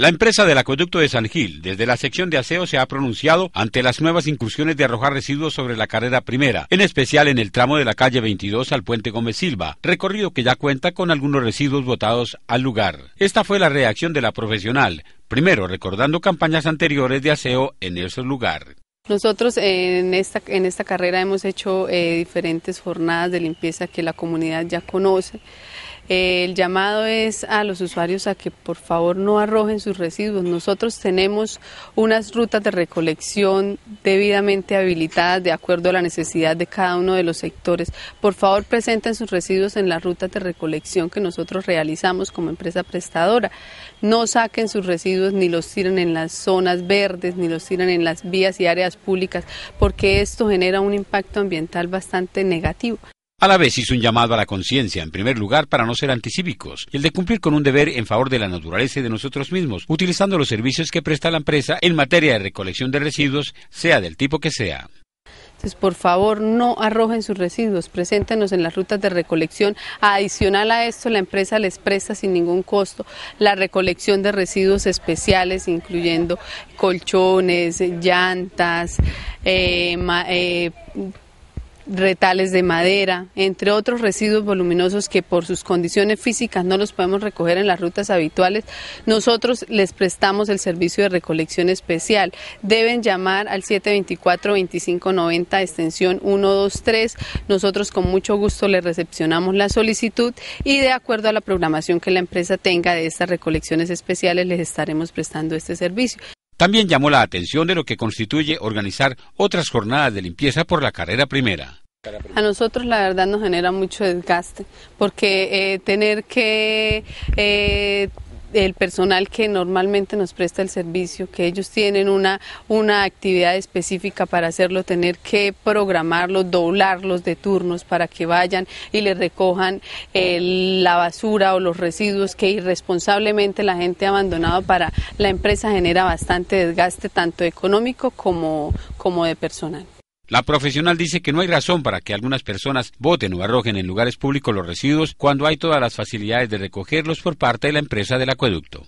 La empresa del acueducto de San Gil, desde la sección de aseo, se ha pronunciado ante las nuevas incursiones de arrojar residuos sobre la carrera primera, en especial en el tramo de la calle 22 al puente Gómez Silva, recorrido que ya cuenta con algunos residuos botados al lugar. Esta fue la reacción de la profesional, primero recordando campañas anteriores de aseo en ese lugar. Nosotros eh, en esta, en esta carrera hemos hecho eh, diferentes jornadas de limpieza que la comunidad ya conoce el llamado es a los usuarios a que por favor no arrojen sus residuos. Nosotros tenemos unas rutas de recolección debidamente habilitadas de acuerdo a la necesidad de cada uno de los sectores. Por favor, presenten sus residuos en las rutas de recolección que nosotros realizamos como empresa prestadora. No saquen sus residuos ni los tiren en las zonas verdes, ni los tiren en las vías y áreas públicas, porque esto genera un impacto ambiental bastante negativo. A la vez hizo un llamado a la conciencia, en primer lugar, para no ser anticívicos, y el de cumplir con un deber en favor de la naturaleza y de nosotros mismos, utilizando los servicios que presta la empresa en materia de recolección de residuos, sea del tipo que sea. Entonces, por favor, no arrojen sus residuos, preséntenos en las rutas de recolección. Adicional a esto, la empresa les presta sin ningún costo la recolección de residuos especiales, incluyendo colchones, llantas, eh, eh, retales de madera, entre otros residuos voluminosos que por sus condiciones físicas no los podemos recoger en las rutas habituales, nosotros les prestamos el servicio de recolección especial. Deben llamar al 724-2590 extensión 123. Nosotros con mucho gusto les recepcionamos la solicitud y de acuerdo a la programación que la empresa tenga de estas recolecciones especiales les estaremos prestando este servicio. También llamó la atención de lo que constituye organizar otras jornadas de limpieza por la carrera primera. A nosotros la verdad nos genera mucho desgaste, porque eh, tener que eh, el personal que normalmente nos presta el servicio, que ellos tienen una, una actividad específica para hacerlo, tener que programarlos, doblarlos de turnos para que vayan y les recojan eh, la basura o los residuos que irresponsablemente la gente ha abandonado para la empresa genera bastante desgaste tanto económico como de personal. La profesional dice que no hay razón para que algunas personas voten o arrojen en lugares públicos los residuos cuando hay todas las facilidades de recogerlos por parte de la empresa del acueducto.